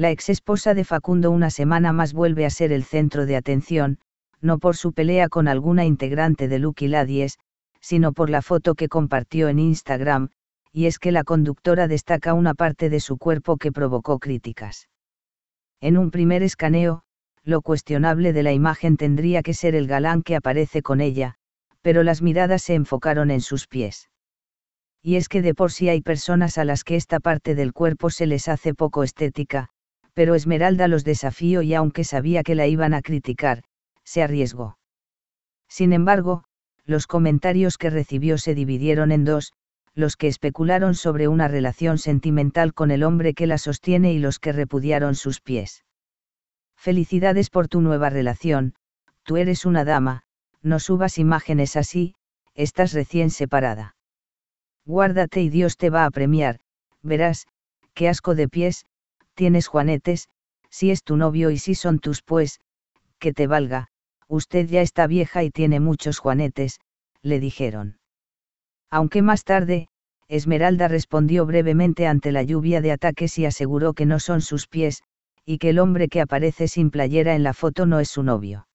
la ex esposa de Facundo una semana más vuelve a ser el centro de atención, no por su pelea con alguna integrante de Lucky Ladies, sino por la foto que compartió en Instagram, y es que la conductora destaca una parte de su cuerpo que provocó críticas. En un primer escaneo, lo cuestionable de la imagen tendría que ser el galán que aparece con ella, pero las miradas se enfocaron en sus pies. Y es que de por sí hay personas a las que esta parte del cuerpo se les hace poco estética, pero Esmeralda los desafió y aunque sabía que la iban a criticar, se arriesgó. Sin embargo, los comentarios que recibió se dividieron en dos, los que especularon sobre una relación sentimental con el hombre que la sostiene y los que repudiaron sus pies. Felicidades por tu nueva relación, tú eres una dama, no subas imágenes así, estás recién separada. Guárdate y Dios te va a premiar, verás, qué asco de pies, tienes juanetes, si es tu novio y si son tus pues, que te valga, usted ya está vieja y tiene muchos juanetes, le dijeron. Aunque más tarde, Esmeralda respondió brevemente ante la lluvia de ataques y aseguró que no son sus pies, y que el hombre que aparece sin playera en la foto no es su novio.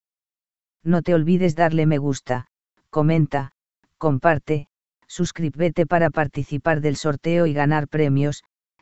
No te olvides darle me gusta, comenta, comparte, suscríbete para participar del sorteo y ganar premios,